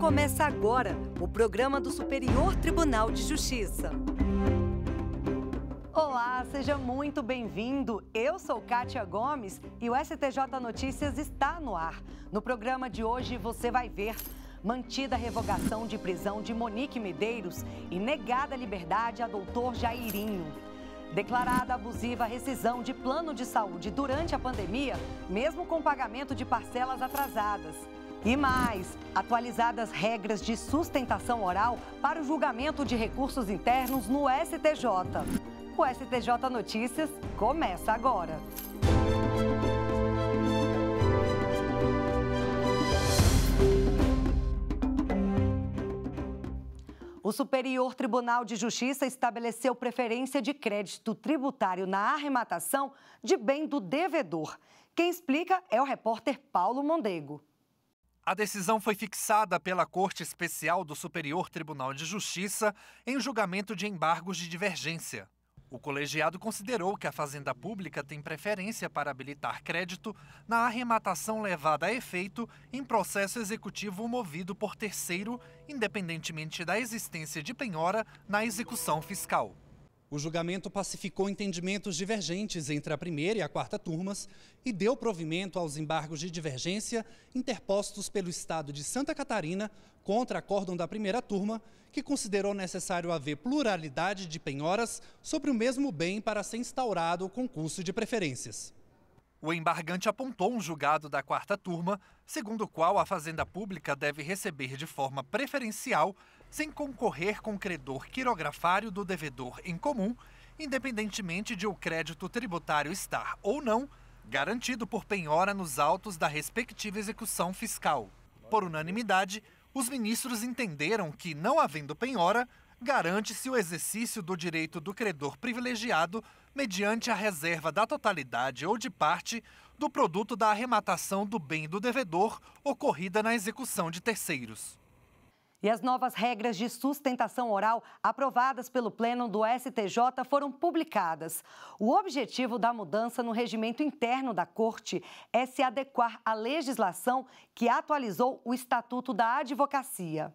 Começa agora o programa do Superior Tribunal de Justiça. Olá, seja muito bem-vindo. Eu sou Kátia Gomes e o STJ Notícias está no ar. No programa de hoje você vai ver mantida a revogação de prisão de Monique Medeiros e negada a liberdade a doutor Jairinho. Declarada abusiva a rescisão de plano de saúde durante a pandemia, mesmo com pagamento de parcelas atrasadas. E mais, atualizadas regras de sustentação oral para o julgamento de recursos internos no STJ. O STJ Notícias começa agora. O Superior Tribunal de Justiça estabeleceu preferência de crédito tributário na arrematação de bem do devedor. Quem explica é o repórter Paulo Mondego. A decisão foi fixada pela Corte Especial do Superior Tribunal de Justiça em julgamento de embargos de divergência. O colegiado considerou que a Fazenda Pública tem preferência para habilitar crédito na arrematação levada a efeito em processo executivo movido por terceiro, independentemente da existência de penhora na execução fiscal. O julgamento pacificou entendimentos divergentes entre a primeira e a quarta turmas e deu provimento aos embargos de divergência interpostos pelo Estado de Santa Catarina contra acórdão da primeira turma, que considerou necessário haver pluralidade de penhoras sobre o mesmo bem para ser instaurado o concurso de preferências. O embargante apontou um julgado da quarta turma, segundo o qual a fazenda pública deve receber de forma preferencial sem concorrer com o credor quirografário do devedor em comum, independentemente de o crédito tributário estar ou não garantido por penhora nos autos da respectiva execução fiscal. Por unanimidade, os ministros entenderam que, não havendo penhora, garante-se o exercício do direito do credor privilegiado mediante a reserva da totalidade ou de parte do produto da arrematação do bem do devedor ocorrida na execução de terceiros. E as novas regras de sustentação oral aprovadas pelo Pleno do STJ foram publicadas. O objetivo da mudança no regimento interno da Corte é se adequar à legislação que atualizou o Estatuto da Advocacia.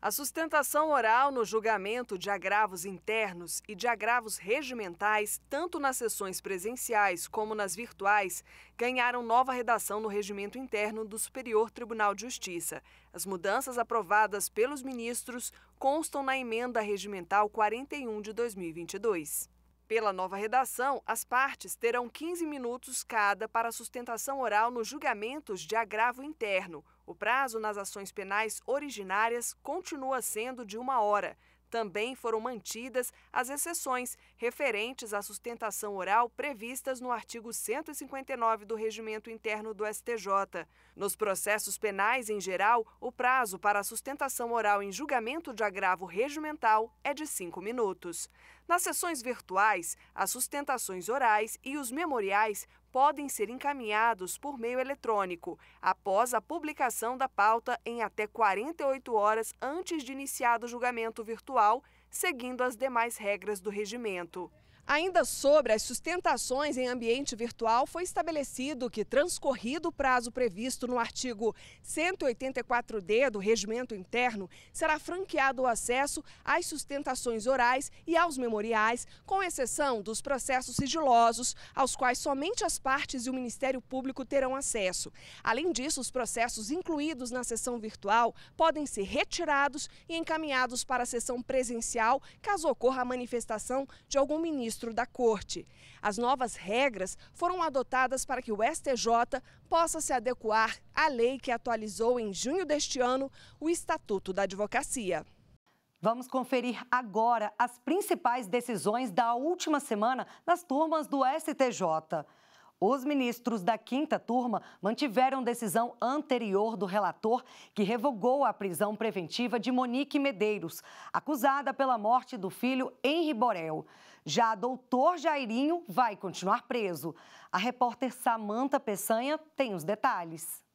A sustentação oral no julgamento de agravos internos e de agravos regimentais, tanto nas sessões presenciais como nas virtuais, ganharam nova redação no regimento interno do Superior Tribunal de Justiça. As mudanças aprovadas pelos ministros constam na emenda regimental 41 de 2022. Pela nova redação, as partes terão 15 minutos cada para sustentação oral nos julgamentos de agravo interno. O prazo nas ações penais originárias continua sendo de uma hora. Também foram mantidas as exceções referentes à sustentação oral previstas no artigo 159 do Regimento Interno do STJ. Nos processos penais em geral, o prazo para a sustentação oral em julgamento de agravo regimental é de cinco minutos. Nas sessões virtuais, as sustentações orais e os memoriais podem ser encaminhados por meio eletrônico, após a publicação da pauta em até 48 horas antes de iniciado o julgamento virtual, seguindo as demais regras do regimento. Ainda sobre as sustentações em ambiente virtual, foi estabelecido que, transcorrido o prazo previsto no artigo 184D do Regimento Interno, será franqueado o acesso às sustentações orais e aos memoriais, com exceção dos processos sigilosos, aos quais somente as partes e o Ministério Público terão acesso. Além disso, os processos incluídos na sessão virtual podem ser retirados e encaminhados para a sessão presencial, caso ocorra a manifestação de algum ministro ministro da Corte. As novas regras foram adotadas para que o STJ possa se adequar à lei que atualizou em junho deste ano o Estatuto da Advocacia. Vamos conferir agora as principais decisões da última semana nas turmas do STJ. Os ministros da quinta turma mantiveram decisão anterior do relator que revogou a prisão preventiva de Monique Medeiros, acusada pela morte do filho Henri Borel. Já doutor Jairinho vai continuar preso. A repórter Samanta Peçanha tem os detalhes.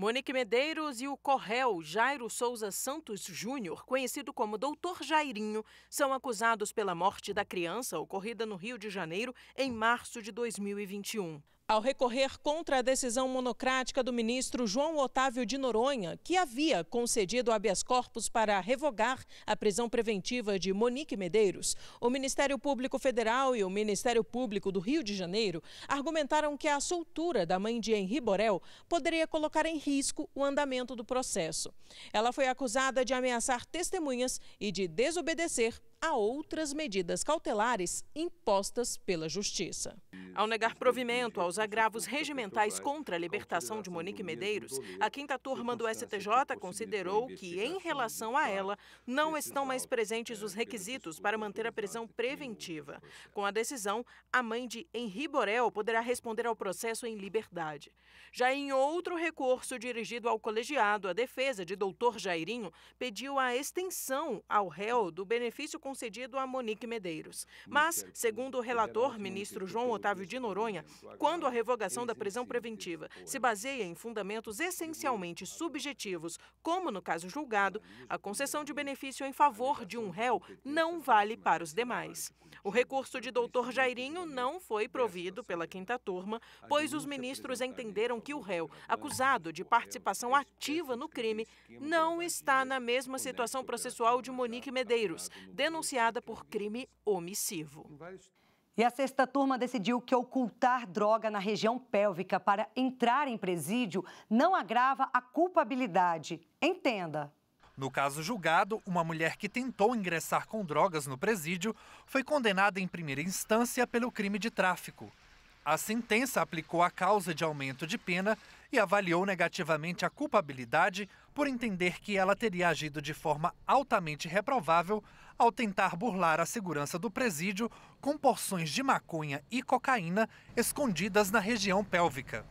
Monique Medeiros e o Correl Jairo Souza Santos Júnior, conhecido como Doutor Jairinho, são acusados pela morte da criança ocorrida no Rio de Janeiro em março de 2021 ao recorrer contra a decisão monocrática do ministro João Otávio de Noronha, que havia concedido habeas corpus para revogar a prisão preventiva de Monique Medeiros, o Ministério Público Federal e o Ministério Público do Rio de Janeiro argumentaram que a soltura da mãe de Henri Borel poderia colocar em risco o andamento do processo. Ela foi acusada de ameaçar testemunhas e de desobedecer a outras medidas cautelares impostas pela Justiça. Ao negar provimento aos agravos regimentais contra a libertação de Monique Medeiros, a quinta turma do STJ considerou que, em relação a ela, não estão mais presentes os requisitos para manter a prisão preventiva. Com a decisão, a mãe de Henri Borel poderá responder ao processo em liberdade. Já em outro recurso dirigido ao colegiado, a defesa de doutor Jairinho pediu a extensão ao réu do benefício concedido a Monique Medeiros. Mas, segundo o relator, ministro João Otávio de Noronha, quando a revogação da prisão é preventiva se baseia em fundamentos é essencialmente subjetivos, como no caso julgado, a concessão de benefício em favor de um réu não vale para os demais. O recurso de é doutor Jairinho não foi provido pela quinta turma, pois os ministros entenderam que o réu, acusado de participação ativa no crime, não está na mesma situação processual de Monique Medeiros, denunciada denunciada por crime omissivo. E a sexta turma decidiu que ocultar droga na região pélvica para entrar em presídio não agrava a culpabilidade. Entenda. No caso julgado, uma mulher que tentou ingressar com drogas no presídio foi condenada em primeira instância pelo crime de tráfico. A sentença aplicou a causa de aumento de pena e avaliou negativamente a culpabilidade por entender que ela teria agido de forma altamente reprovável ao tentar burlar a segurança do presídio com porções de maconha e cocaína escondidas na região pélvica.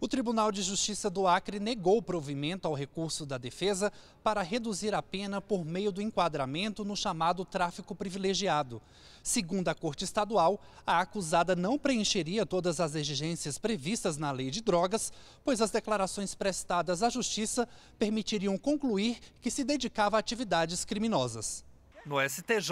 O Tribunal de Justiça do Acre negou provimento ao recurso da defesa para reduzir a pena por meio do enquadramento no chamado tráfico privilegiado. Segundo a Corte Estadual, a acusada não preencheria todas as exigências previstas na lei de drogas, pois as declarações prestadas à Justiça permitiriam concluir que se dedicava a atividades criminosas. No STJ,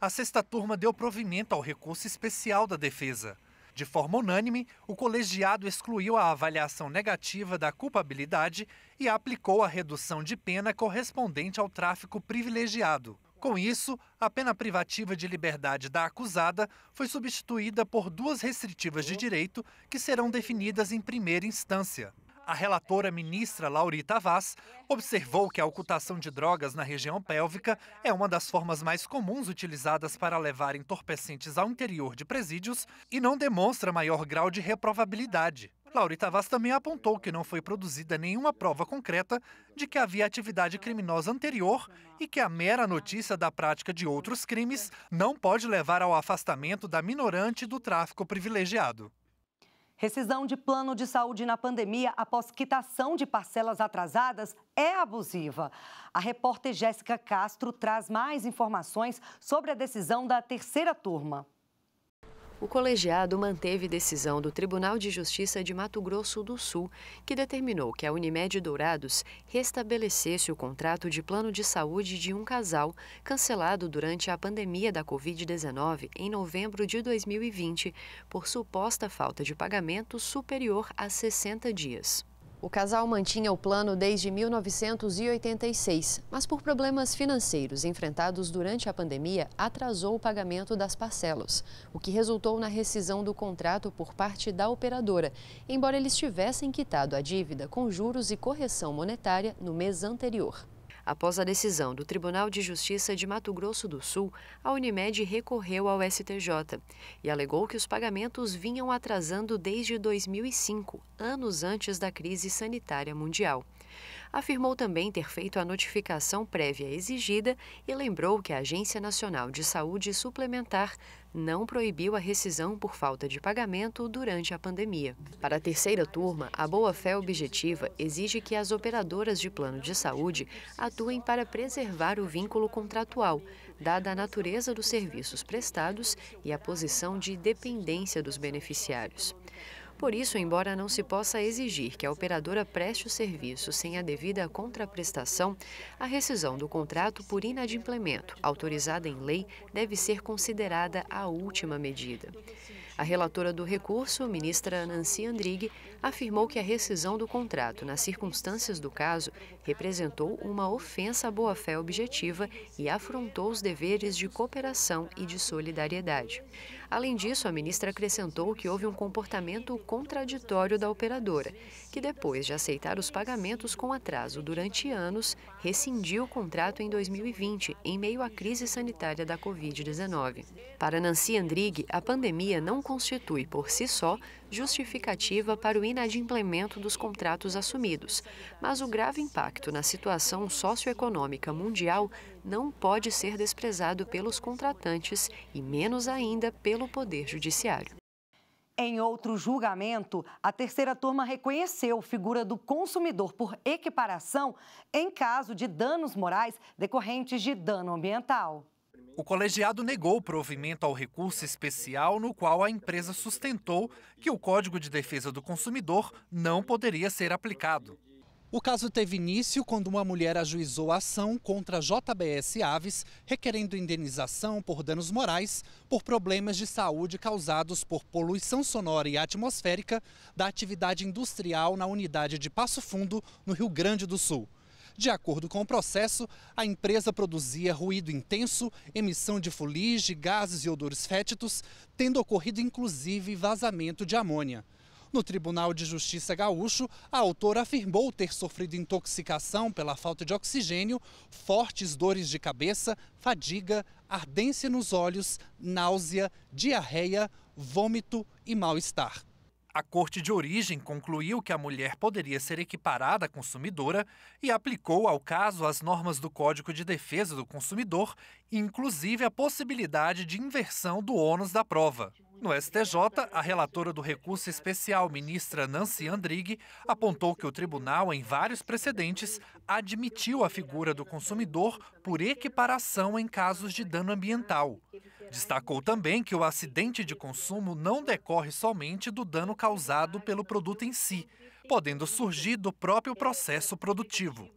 a sexta turma deu provimento ao recurso especial da defesa. De forma unânime, o colegiado excluiu a avaliação negativa da culpabilidade e aplicou a redução de pena correspondente ao tráfico privilegiado. Com isso, a pena privativa de liberdade da acusada foi substituída por duas restritivas de direito que serão definidas em primeira instância. A relatora ministra Laurita Vaz observou que a ocultação de drogas na região pélvica é uma das formas mais comuns utilizadas para levar entorpecentes ao interior de presídios e não demonstra maior grau de reprovabilidade. Laurita Vaz também apontou que não foi produzida nenhuma prova concreta de que havia atividade criminosa anterior e que a mera notícia da prática de outros crimes não pode levar ao afastamento da minorante do tráfico privilegiado. Rescisão de plano de saúde na pandemia após quitação de parcelas atrasadas é abusiva. A repórter Jéssica Castro traz mais informações sobre a decisão da terceira turma o colegiado manteve decisão do Tribunal de Justiça de Mato Grosso do Sul, que determinou que a Unimed Dourados restabelecesse o contrato de plano de saúde de um casal cancelado durante a pandemia da Covid-19 em novembro de 2020 por suposta falta de pagamento superior a 60 dias. O casal mantinha o plano desde 1986, mas por problemas financeiros enfrentados durante a pandemia, atrasou o pagamento das parcelas, o que resultou na rescisão do contrato por parte da operadora, embora eles tivessem quitado a dívida com juros e correção monetária no mês anterior. Após a decisão do Tribunal de Justiça de Mato Grosso do Sul, a Unimed recorreu ao STJ e alegou que os pagamentos vinham atrasando desde 2005, anos antes da crise sanitária mundial. Afirmou também ter feito a notificação prévia exigida e lembrou que a Agência Nacional de Saúde Suplementar não proibiu a rescisão por falta de pagamento durante a pandemia. Para a terceira turma, a boa-fé objetiva exige que as operadoras de plano de saúde atuem para preservar o vínculo contratual, dada a natureza dos serviços prestados e a posição de dependência dos beneficiários. Por isso, embora não se possa exigir que a operadora preste o serviço sem a devida contraprestação, a rescisão do contrato por inadimplemento, autorizada em lei, deve ser considerada a última medida. A relatora do recurso, ministra Nancy Andrighi, afirmou que a rescisão do contrato, nas circunstâncias do caso, representou uma ofensa à boa-fé objetiva e afrontou os deveres de cooperação e de solidariedade. Além disso, a ministra acrescentou que houve um comportamento contraditório da operadora, que depois de aceitar os pagamentos com atraso durante anos, rescindiu o contrato em 2020, em meio à crise sanitária da Covid-19. Para Nancy Andrighi, a pandemia não constitui por si só justificativa para o inadimplemento dos contratos assumidos, mas o grave impacto na situação socioeconômica mundial não pode ser desprezado pelos contratantes e menos ainda pelo Poder Judiciário. Em outro julgamento, a terceira turma reconheceu figura do consumidor por equiparação em caso de danos morais decorrentes de dano ambiental. O colegiado negou o provimento ao recurso especial no qual a empresa sustentou que o Código de Defesa do Consumidor não poderia ser aplicado. O caso teve início quando uma mulher ajuizou a ação contra a JBS Aves, requerendo indenização por danos morais por problemas de saúde causados por poluição sonora e atmosférica da atividade industrial na unidade de Passo Fundo, no Rio Grande do Sul. De acordo com o processo, a empresa produzia ruído intenso, emissão de fuligem, gases e odores fétidos, tendo ocorrido inclusive vazamento de amônia. No Tribunal de Justiça Gaúcho, a autora afirmou ter sofrido intoxicação pela falta de oxigênio, fortes dores de cabeça, fadiga, ardência nos olhos, náusea, diarreia, vômito e mal-estar. A Corte de Origem concluiu que a mulher poderia ser equiparada à consumidora e aplicou ao caso as normas do Código de Defesa do Consumidor, inclusive a possibilidade de inversão do ônus da prova. No STJ, a relatora do recurso especial, ministra Nancy Andrighi, apontou que o tribunal, em vários precedentes, admitiu a figura do consumidor por equiparação em casos de dano ambiental. Destacou também que o acidente de consumo não decorre somente do dano causado pelo produto em si, podendo surgir do próprio processo produtivo.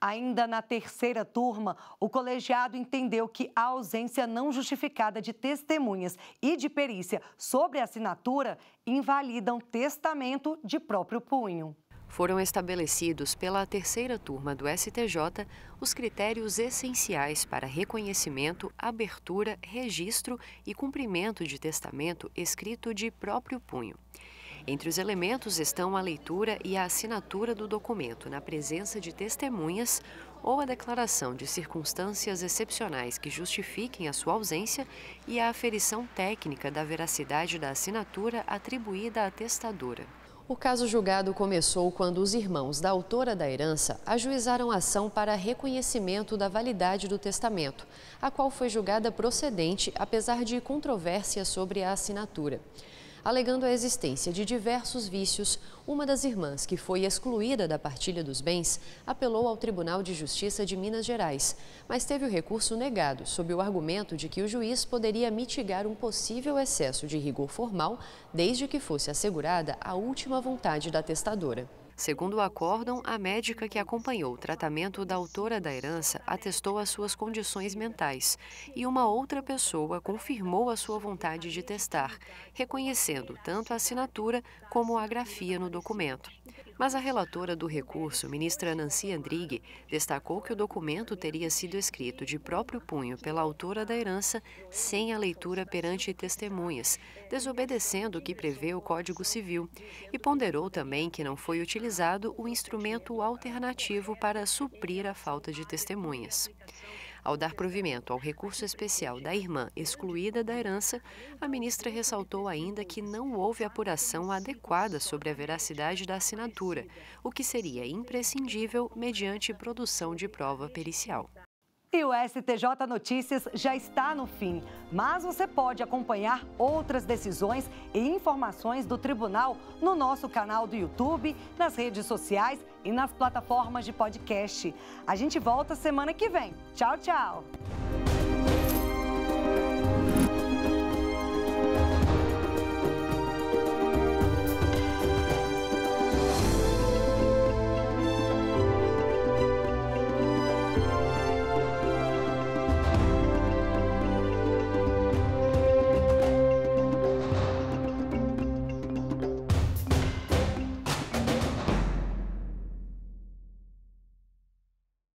Ainda na terceira turma, o colegiado entendeu que a ausência não justificada de testemunhas e de perícia sobre a assinatura invalidam testamento de próprio punho foram estabelecidos pela terceira turma do STJ os critérios essenciais para reconhecimento, abertura, registro e cumprimento de testamento escrito de próprio punho. Entre os elementos estão a leitura e a assinatura do documento na presença de testemunhas ou a declaração de circunstâncias excepcionais que justifiquem a sua ausência e a aferição técnica da veracidade da assinatura atribuída à testadora. O caso julgado começou quando os irmãos da autora da herança ajuizaram ação para reconhecimento da validade do testamento, a qual foi julgada procedente, apesar de controvérsia sobre a assinatura alegando a existência de diversos vícios, uma das irmãs, que foi excluída da partilha dos bens, apelou ao Tribunal de Justiça de Minas Gerais, mas teve o recurso negado, sob o argumento de que o juiz poderia mitigar um possível excesso de rigor formal, desde que fosse assegurada a última vontade da testadora. Segundo o acórdão, a médica que acompanhou o tratamento da autora da herança atestou as suas condições mentais e uma outra pessoa confirmou a sua vontade de testar, reconhecendo tanto a assinatura como a grafia no documento. Mas a relatora do recurso, ministra Nancy Andrighi, destacou que o documento teria sido escrito de próprio punho pela autora da herança sem a leitura perante testemunhas, desobedecendo o que prevê o Código Civil, e ponderou também que não foi utilizado utilizado o instrumento alternativo para suprir a falta de testemunhas. Ao dar provimento ao recurso especial da irmã excluída da herança, a ministra ressaltou ainda que não houve apuração adequada sobre a veracidade da assinatura, o que seria imprescindível mediante produção de prova pericial. E o STJ Notícias já está no fim, mas você pode acompanhar outras decisões e informações do tribunal no nosso canal do YouTube, nas redes sociais e nas plataformas de podcast. A gente volta semana que vem. Tchau, tchau!